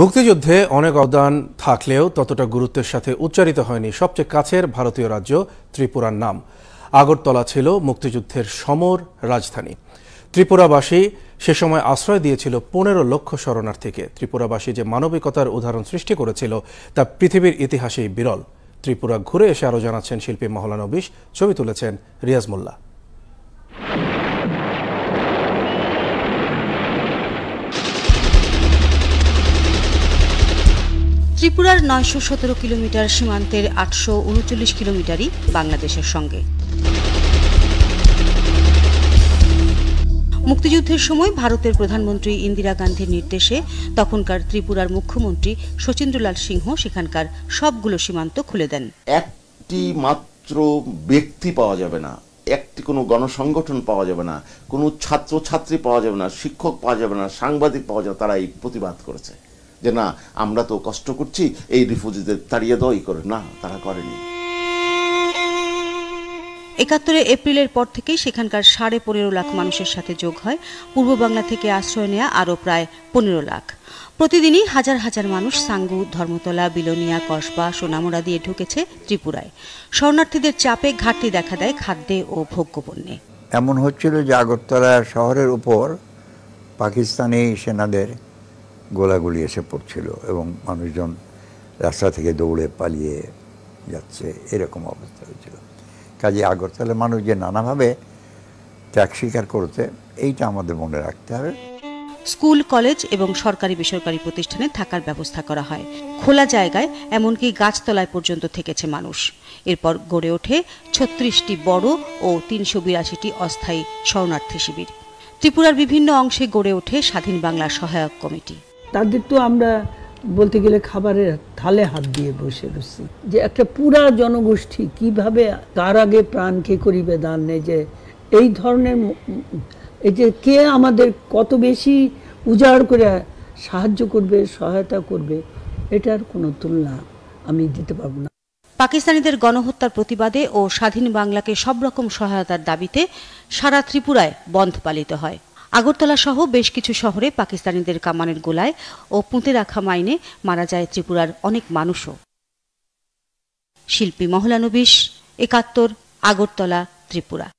মুক্তিযুদ্ধে অনেক অবদান থাকলেও ততটা গুরুত্বের সাথে উচ্চারিত হয়নি সবচেয়ে কাছের ভারতীয় রাজ্য ত্রিপুরার নাম আগরতলা ছিল মুক্তিযুদ্ধের সমর রাজধানী ত্রিপুরাবাসী সে সময় আশ্রয় দিয়েছিল পনেরো লক্ষ শরণার্থীকে ত্রিপুরাবাসী যে মানবিকতার উদাহরণ সৃষ্টি করেছিল তা পৃথিবীর ইতিহাসেই বিরল ত্রিপুরা ঘুরে এসে আরও জানাচ্ছেন শিল্পী মহলানবিশ ছবি তুলেছেন রিয়াজ মোল্লা ত্রিপুরার নয়শো সতেরো কিলোমিটার সীমান্তের আটশো উনচল্লিশ কিলোমিটারই বাংলাদেশের সঙ্গে মুক্তিযুদ্ধের সময় ভারতের প্রধানমন্ত্রী ইন্দিরা গান্ধীর নির্দেশে তখনকার ত্রিপুরার মুখ্যমন্ত্রী শচীন্দ্রলাল সিংহ সেখানকার সবগুলো সীমান্ত খুলে দেন একটি মাত্র ব্যক্তি পাওয়া যাবে না একটি কোনো গণসংগঠন পাওয়া যাবে না কোনো ছাত্র ছাত্রী পাওয়া যাবে না শিক্ষক পাওয়া যাবে না সাংবাদিক পাওয়া যাবে তারা এই প্রতিবাদ করেছে যে না আমরা তো কষ্ট করছি এই রিফিউজিদের তাড়িয়ে দাও করে না তারা করেনি একাত্তরে এপ্রিলের পর থেকেই সেখানকার সাড়ে পনেরো লাখ মানুষের সাথে যোগ হয় পূর্ব বাংলা থেকে আশ্রয় নেয়া আরও প্রায় পনেরো লাখ প্রতিদিনই হাজার হাজার মানুষ সাঙ্গু ধর্মতলা বিলোনিয়া কসবা সোনামোড়া দিয়ে ঢুকেছে ত্রিপুরায় শরণার্থীদের চাপে ঘাটতি দেখা দেয় খাদ্যে ও ভোগ্যপণ্যে এমন হচ্ছিল যে আগরতলা শহরের উপর পাকিস্তানি সেনাদের গোলাগুলি এসে পড়ছিল এবং মানুষজন রাস্তা থেকে দৌড়ে পালিয়ে যাচ্ছে এরকম অবস্থা হয়েছিল কাজে আগরতলে মানুষ যে নানাভাবে ত্যাগ স্বীকার করতে এইটা আমাদের মনে রাখতে হবে স্কুল কলেজ এবং সরকারি বেসরকারি প্রতিষ্ঠানে থাকার ব্যবস্থা করা হয় খোলা জায়গায় এমনকি গাছতলায় পর্যন্ত থেকেছে মানুষ এরপর গড়ে ওঠে ছত্রিশটি বড় ও তিনশো বিরাশিটি অস্থায়ী শরণার্থী শিবির ত্রিপুরার বিভিন্ন অংশে গড়ে ওঠে স্বাধীন বাংলা সহায়ক কমিটি তাদের তো আমরা বলতে গেলে খাবারের থালে হাত দিয়ে বসে রয়েছি যে একটা পুরা জনগোষ্ঠী কিভাবে তার আগে প্রাণকে করিবে দান নেই যে এই ধরনের এই যে কে আমাদের কত বেশি উজাড় করে সাহায্য করবে সহায়তা করবে এটার কোনো তুলনা আমি দিতে পারবো না পাকিস্তানিদের গণহত্যার প্রতিবাদে ও স্বাধীন বাংলাকে সব রকম সহায়তার দাবিতে সারা ত্রিপুরায় বন্ধ পালিত হয় আগরতলা সহ বেশ কিছু শহরে পাকিস্তানিদের কামানের গোলায় ও পুঁতে রাখা মাইনে মারা যায় ত্রিপুরার অনেক মানুষও শিল্পী মহলানবিশ একাত্তর আগরতলা ত্রিপুরা